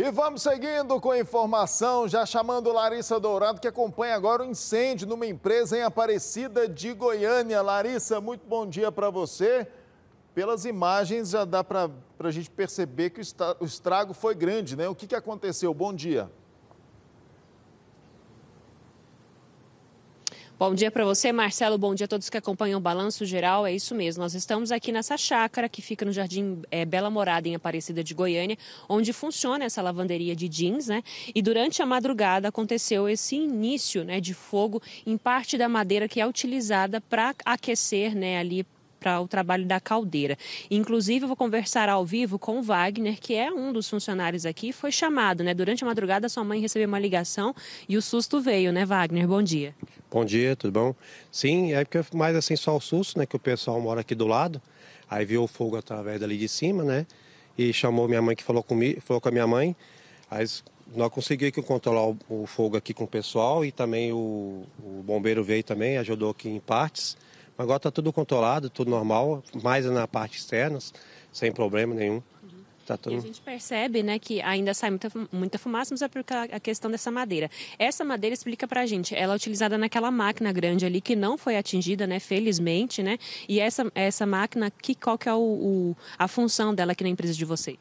E vamos seguindo com a informação, já chamando Larissa Dourado, que acompanha agora o incêndio numa empresa em Aparecida de Goiânia. Larissa, muito bom dia para você. Pelas imagens já dá para a gente perceber que o estrago foi grande, né? O que, que aconteceu? Bom dia. Bom dia para você, Marcelo. Bom dia a todos que acompanham o Balanço Geral. É isso mesmo. Nós estamos aqui nessa chácara que fica no Jardim é, Bela Morada, em Aparecida de Goiânia, onde funciona essa lavanderia de jeans, né? E durante a madrugada aconteceu esse início né, de fogo em parte da madeira que é utilizada para aquecer né, ali para o trabalho da caldeira. Inclusive, eu vou conversar ao vivo com o Wagner, que é um dos funcionários aqui, foi chamado, né? Durante a madrugada, sua mãe recebeu uma ligação e o susto veio, né, Wagner? Bom dia. Bom dia, tudo bom? Sim, é porque mais assim só o susto, né? Que o pessoal mora aqui do lado, aí viu o fogo através dali de cima, né? E chamou minha mãe que falou comigo, falou com a minha mãe. Aí nós conseguimos controlar o, fogo aqui com o pessoal e também o, o bombeiro veio também, ajudou aqui em partes. Agora está tudo controlado, tudo normal, mais na parte externa, sem problema nenhum. Tá tudo... E a gente percebe né, que ainda sai muita, muita fumaça, mas é por a questão dessa madeira. Essa madeira explica para a gente, ela é utilizada naquela máquina grande ali que não foi atingida, né, felizmente, né? E essa, essa máquina, que, qual que é o, o a função dela aqui na empresa de vocês?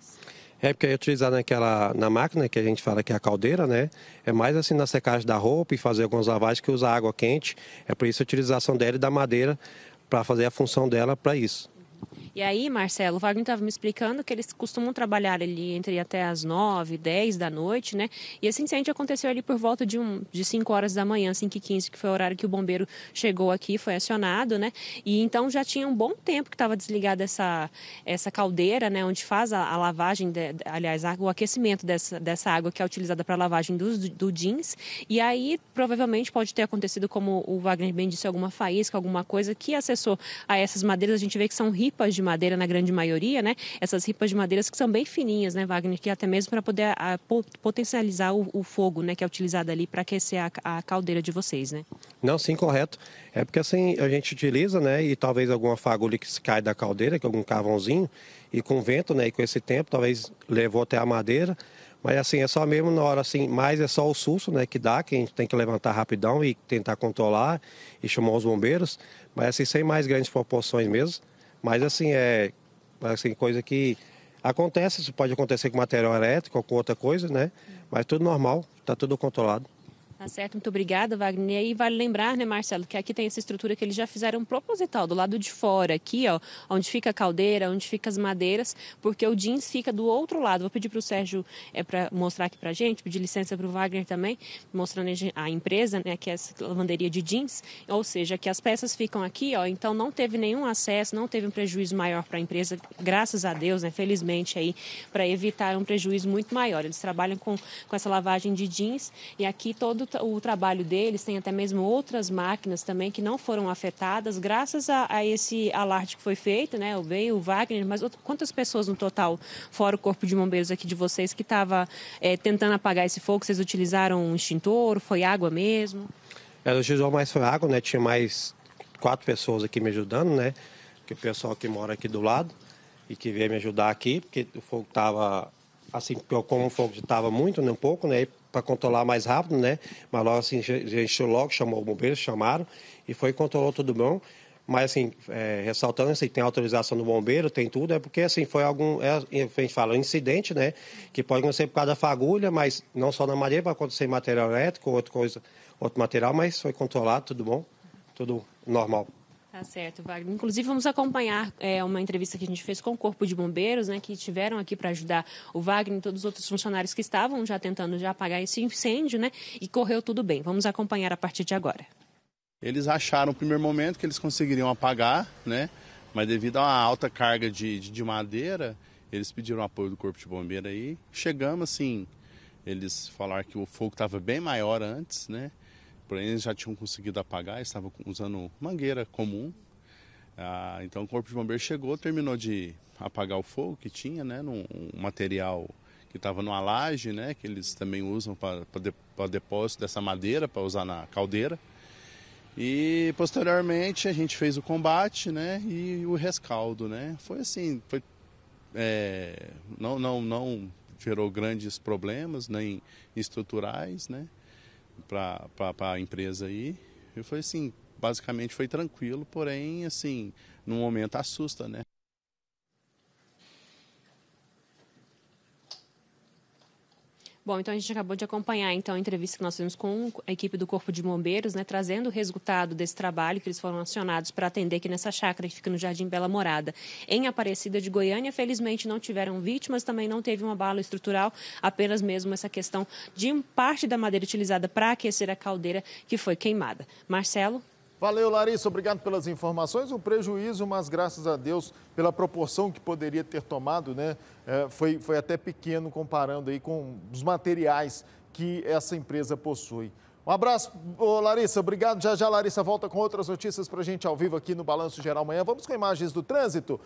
É porque é utilizado naquela, na máquina que a gente fala que é a caldeira, né? É mais assim na secagem da roupa e fazer algumas lavagens que usa água quente. É por isso a utilização dela e da madeira para fazer a função dela para isso. E aí, Marcelo, o Wagner estava me explicando que eles costumam trabalhar ali entre até as 9, 10 da noite, né? E esse assim incêndio aconteceu ali por volta de, um, de 5 horas da manhã, 5 e 15, que foi o horário que o bombeiro chegou aqui, foi acionado, né? E então já tinha um bom tempo que estava desligada essa, essa caldeira, né? Onde faz a, a lavagem, de, aliás, o aquecimento dessa, dessa água que é utilizada para a lavagem dos, do jeans. E aí, provavelmente, pode ter acontecido, como o Wagner bem disse, alguma faísca, alguma coisa que acessou a essas madeiras. A gente vê que são ripas de madeira na grande maioria, né? Essas ripas de madeiras que são bem fininhas, né, Wagner? Que até mesmo para poder a, ah, potencializar o, o, fogo, né, que é utilizado ali para aquecer a, a, caldeira de vocês, né? Não, sim, correto. É porque assim a gente utiliza, né, e talvez alguma fagulha que se cai da caldeira, que algum carvãozinho, e com vento, né, e com esse tempo, talvez levou até a madeira. Mas assim, é só mesmo na hora assim, mais é só o susto, né, que dá, que a gente tem que levantar rapidão e tentar controlar e chamar os bombeiros, mas assim, sem mais grandes proporções mesmo. Mas assim, é assim, coisa que acontece, isso pode acontecer com material elétrico ou com outra coisa, né? Mas tudo normal, está tudo controlado. Tá certo, muito obrigada, Wagner. E vale lembrar, né, Marcelo, que aqui tem essa estrutura que eles já fizeram proposital, do lado de fora, aqui, ó, onde fica a caldeira, onde fica as madeiras, porque o jeans fica do outro lado. Vou pedir para o Sérgio é, para mostrar aqui para gente, pedir licença para o Wagner também, mostrando a empresa, né, que é essa lavanderia de jeans, ou seja, que as peças ficam aqui, ó, então não teve nenhum acesso, não teve um prejuízo maior para a empresa, graças a Deus, né, felizmente aí, para evitar um prejuízo muito maior. Eles trabalham com, com essa lavagem de jeans e aqui todo o trabalho deles, tem até mesmo outras máquinas também que não foram afetadas, graças a, a esse alarde que foi feito, né? O veio o Wagner, mas outro, quantas pessoas no total, fora o corpo de bombeiros aqui de vocês, que estava é, eh, tentando apagar esse fogo? Vocês utilizaram um extintor? Foi água mesmo? É, utilizou mais foi água, né? Tinha mais quatro pessoas aqui me ajudando, né? Que o pessoal que mora aqui do lado e que veio me ajudar aqui, porque o fogo estava assim, como o fogo estava muito, nem né? um pouco, né, para controlar mais rápido, né? Mas logo assim, gente logo, chamou o bombeiro, chamaram e foi controlou tudo bom. Mas assim, é, ressaltando assim, tem autorização do bombeiro, tem tudo, é porque assim, foi algum, é, é a gente fala, um incidente, né? Que pode acontecer por causa da fagulha, mas não só na madeira, pode acontecer material elétrico, outra coisa, outro material, mas foi controlado, tudo bom, tudo normal. Tá certo, Wagner. Inclusive, vamos acompanhar é, uma entrevista que a gente fez com o Corpo de Bombeiros, né, que tiveram aqui para ajudar o Wagner e todos os outros funcionários que estavam já tentando já apagar esse incêndio, né, e correu tudo bem. Vamos acompanhar a partir de agora. Eles acharam no primeiro momento que eles conseguiriam apagar, né, mas devido a uma alta carga de, de, de madeira, eles pediram apoio do Corpo de Bombeiros aí. Chegamos, assim, eles falaram que o fogo estava bem maior antes, né, Porém, eles já tinham conseguido apagar, estavam usando mangueira comum. Ah, então, o Corpo de bombeiro chegou, terminou de apagar o fogo que tinha, né, num um material que estava numa laje, né, que eles também usam para de, depósito dessa madeira, para usar na caldeira. E posteriormente a gente fez o combate, né, e o rescaldo, né. Foi assim, foi é, não não não gerou grandes problemas nem estruturais, né para a empresa aí. E foi assim, basicamente foi tranquilo, porém, assim, num momento assusta, né? Bom, então a gente acabou de acompanhar então a entrevista que nós fizemos com a equipe do Corpo de Bombeiros, né, trazendo o resultado desse trabalho que eles foram acionados para atender aqui nessa chácara que fica no Jardim Bela Morada, em Aparecida de Goiânia. Felizmente não tiveram vítimas, também não teve uma bala estrutural, apenas mesmo essa questão de parte da madeira utilizada para aquecer a caldeira que foi queimada. Marcelo? Valeu, Larissa. Obrigado pelas informações. Um prejuízo, mas graças a Deus, pela proporção que poderia ter tomado, né? É, foi, foi até pequeno comparando aí com os materiais que essa empresa possui. Um abraço, Larissa. Obrigado. Já já, Larissa volta com outras notícias para a gente ao vivo aqui no Balanço Geral amanhã Vamos com imagens do trânsito.